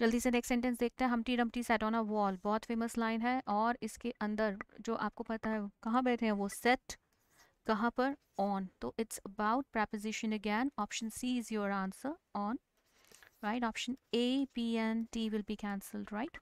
जल्दी से next sentence देखते हैं humpty dumpty sat on a wall बहुत फेमस लाइन है और इसके अंदर जो आपको पता है कहाँ बैठे हैं वो सेट कहाँ पर ऑन तो it's about preposition again option C is your answer on right option A P and T will be cancelled right